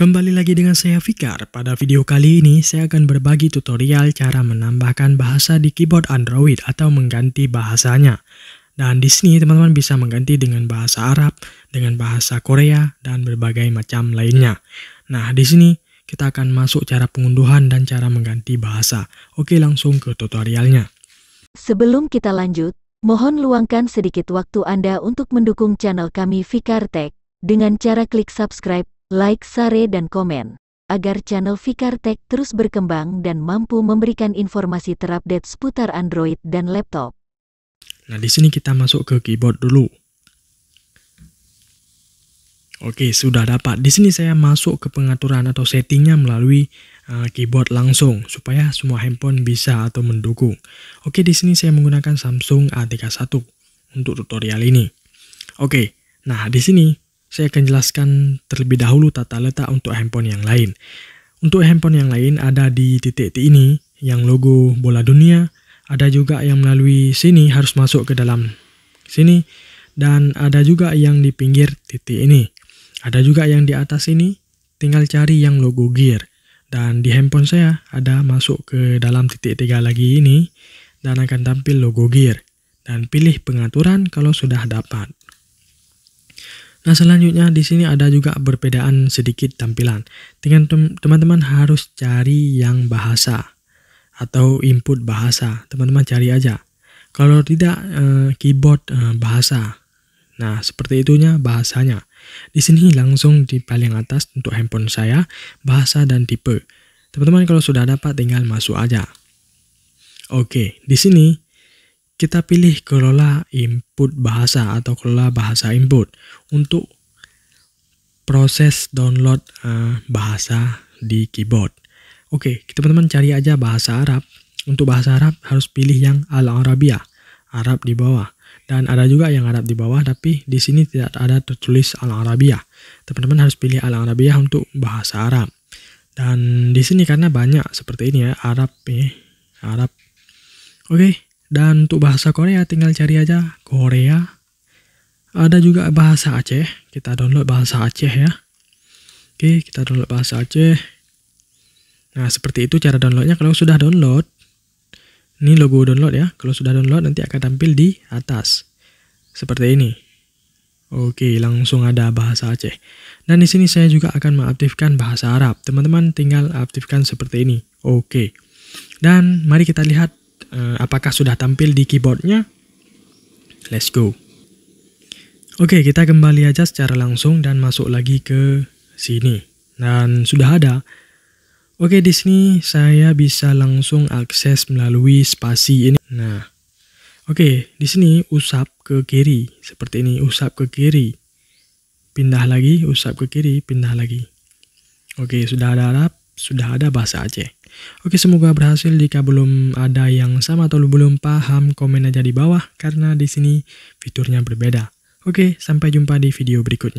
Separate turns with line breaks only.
Kembali lagi dengan saya Fikar, pada video kali ini saya akan berbagi tutorial cara menambahkan bahasa di keyboard Android atau mengganti bahasanya. Dan di sini teman-teman bisa mengganti dengan bahasa Arab, dengan bahasa Korea, dan berbagai macam lainnya. Nah di sini kita akan masuk cara pengunduhan dan cara mengganti bahasa. Oke langsung ke tutorialnya. Sebelum kita lanjut, mohon luangkan sedikit waktu Anda untuk mendukung channel kami Fikar Tech dengan cara klik subscribe like, share, dan komen agar channel Fikar Tech terus berkembang dan mampu memberikan informasi terupdate seputar Android dan laptop. Nah, di sini kita masuk ke keyboard dulu. Oke, sudah dapat. Di sini saya masuk ke pengaturan atau settingnya melalui uh, keyboard langsung supaya semua handphone bisa atau mendukung. Oke, di sini saya menggunakan Samsung A31 untuk tutorial ini. Oke, nah di sini saya akan jelaskan terlebih dahulu tata letak untuk handphone yang lain. Untuk handphone yang lain ada di titik titik ini yang logo bola dunia, ada juga yang melalui sini harus masuk ke dalam sini dan ada juga yang di pinggir titik ini. Ada juga yang di atas ini, tinggal cari yang logo gear. Dan di handphone saya ada masuk ke dalam titik tiga lagi ini dan akan tampil logo gear. Dan pilih pengaturan kalau sudah dapat. Nah, selanjutnya di sini ada juga perbedaan sedikit tampilan. Dengan teman-teman harus cari yang bahasa atau input bahasa. Teman-teman cari aja. Kalau tidak eh, keyboard eh, bahasa. Nah, seperti itunya bahasanya. Di sini langsung di paling atas untuk handphone saya bahasa dan tipe. Teman-teman kalau sudah dapat tinggal masuk aja. Oke, di sini kita pilih kelola input bahasa atau kelola bahasa input untuk proses download uh, bahasa di keyboard. Oke, okay, teman-teman cari aja bahasa Arab. Untuk bahasa Arab harus pilih yang Al-Arabia, Arab di bawah. Dan ada juga yang Arab di bawah, tapi di sini tidak ada tertulis Al-Arabia. Teman-teman harus pilih Al-Arabia untuk bahasa Arab. Dan di sini karena banyak seperti ini ya, Arab ya, Arab. Oke, okay. Dan untuk bahasa Korea tinggal cari aja Korea. Ada juga bahasa Aceh, kita download bahasa Aceh ya. Oke, kita download bahasa Aceh. Nah, seperti itu cara downloadnya. Kalau sudah download, ini logo download ya. Kalau sudah download nanti akan tampil di atas. Seperti ini. Oke, langsung ada bahasa Aceh. Dan di sini saya juga akan mengaktifkan bahasa Arab. Teman-teman tinggal aktifkan seperti ini. Oke. Dan mari kita lihat uh, apakah sudah tampil di keyboardnya? Let's go. Oke, kita kembali aja secara langsung dan masuk lagi ke sini. Dan sudah ada. Oke, di sini saya bisa langsung akses melalui spasi ini. Nah, oke, di sini usap ke kiri. Seperti ini, usap ke kiri. Pindah lagi, usap ke kiri, pindah lagi. Oke, sudah ada sudah ada bahasa Aceh. Oke semoga berhasil jika belum ada yang sama atau belum paham komen aja di bawah karena di sini fiturnya berbeda. Oke sampai jumpa di video berikutnya.